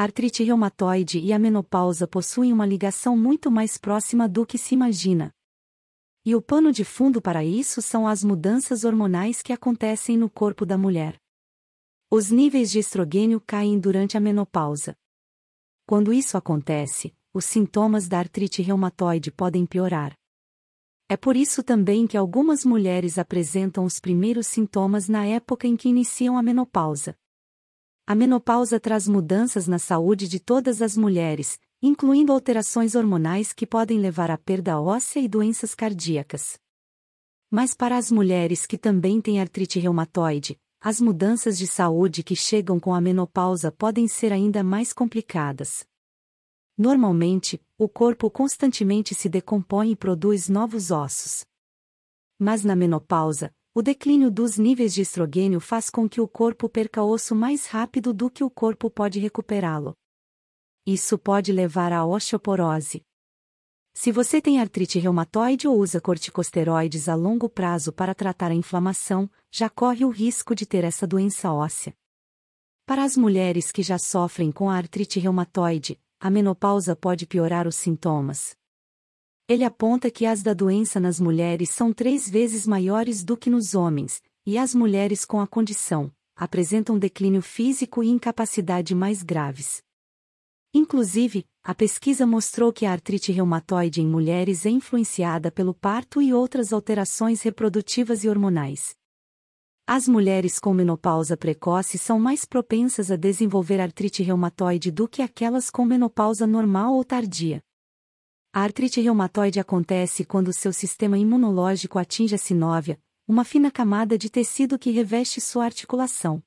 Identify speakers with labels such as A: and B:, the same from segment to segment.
A: artrite reumatoide e a menopausa possuem uma ligação muito mais próxima do que se imagina. E o pano de fundo para isso são as mudanças hormonais que acontecem no corpo da mulher. Os níveis de estrogênio caem durante a menopausa. Quando isso acontece, os sintomas da artrite reumatoide podem piorar. É por isso também que algumas mulheres apresentam os primeiros sintomas na época em que iniciam a menopausa a menopausa traz mudanças na saúde de todas as mulheres, incluindo alterações hormonais que podem levar à perda óssea e doenças cardíacas. Mas para as mulheres que também têm artrite reumatoide, as mudanças de saúde que chegam com a menopausa podem ser ainda mais complicadas. Normalmente, o corpo constantemente se decompõe e produz novos ossos. Mas na menopausa, o declínio dos níveis de estrogênio faz com que o corpo perca osso mais rápido do que o corpo pode recuperá-lo. Isso pode levar à osteoporose. Se você tem artrite reumatoide ou usa corticosteroides a longo prazo para tratar a inflamação, já corre o risco de ter essa doença óssea. Para as mulheres que já sofrem com a artrite reumatoide, a menopausa pode piorar os sintomas. Ele aponta que as da doença nas mulheres são três vezes maiores do que nos homens, e as mulheres com a condição apresentam declínio físico e incapacidade mais graves. Inclusive, a pesquisa mostrou que a artrite reumatoide em mulheres é influenciada pelo parto e outras alterações reprodutivas e hormonais. As mulheres com menopausa precoce são mais propensas a desenvolver artrite reumatoide do que aquelas com menopausa normal ou tardia. A artrite reumatoide acontece quando seu sistema imunológico atinge a sinóvia, uma fina camada de tecido que reveste sua articulação.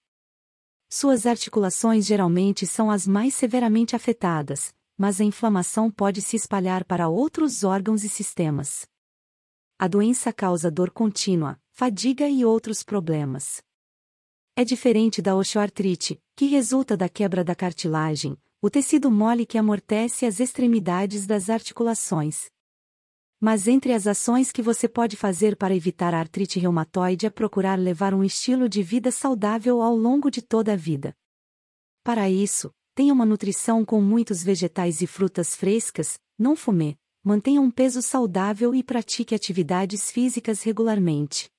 A: Suas articulações geralmente são as mais severamente afetadas, mas a inflamação pode se espalhar para outros órgãos e sistemas. A doença causa dor contínua, fadiga e outros problemas. É diferente da osteoartrite, que resulta da quebra da cartilagem, o tecido mole que amortece as extremidades das articulações. Mas entre as ações que você pode fazer para evitar a artrite reumatoide é procurar levar um estilo de vida saudável ao longo de toda a vida. Para isso, tenha uma nutrição com muitos vegetais e frutas frescas, não fume, mantenha um peso saudável e pratique atividades físicas regularmente.